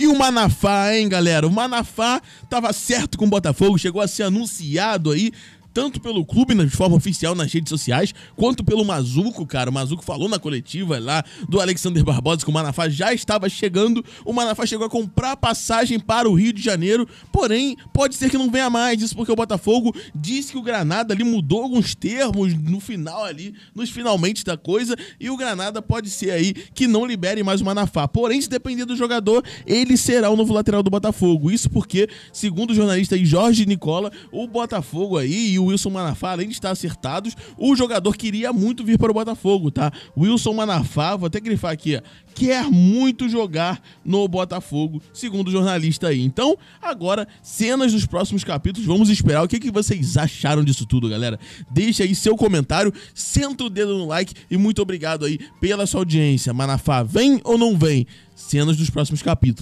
E o Manafá, hein, galera? O Manafá tava certo com o Botafogo, chegou a ser anunciado aí tanto pelo clube de forma oficial nas redes sociais, quanto pelo Mazuco, cara. O Mazuco falou na coletiva lá do Alexander Barbosa que o Manafá já estava chegando. O Manafá chegou a comprar passagem para o Rio de Janeiro, porém, pode ser que não venha mais. Isso porque o Botafogo disse que o Granada ali mudou alguns termos no final ali, nos finalmente da coisa, e o Granada pode ser aí que não libere mais o Manafá. Porém, se depender do jogador, ele será o novo lateral do Botafogo. Isso porque, segundo o jornalista Jorge Nicola, o Botafogo aí o Wilson Manafá, além de estar acertados, o jogador queria muito vir para o Botafogo, tá? Wilson Manafá, vou até grifar aqui, ó, quer muito jogar no Botafogo, segundo o jornalista aí. Então, agora, cenas dos próximos capítulos, vamos esperar. O que, que vocês acharam disso tudo, galera? Deixa aí seu comentário, senta o dedo no like e muito obrigado aí pela sua audiência. Manafá, vem ou não vem? Cenas dos próximos capítulos.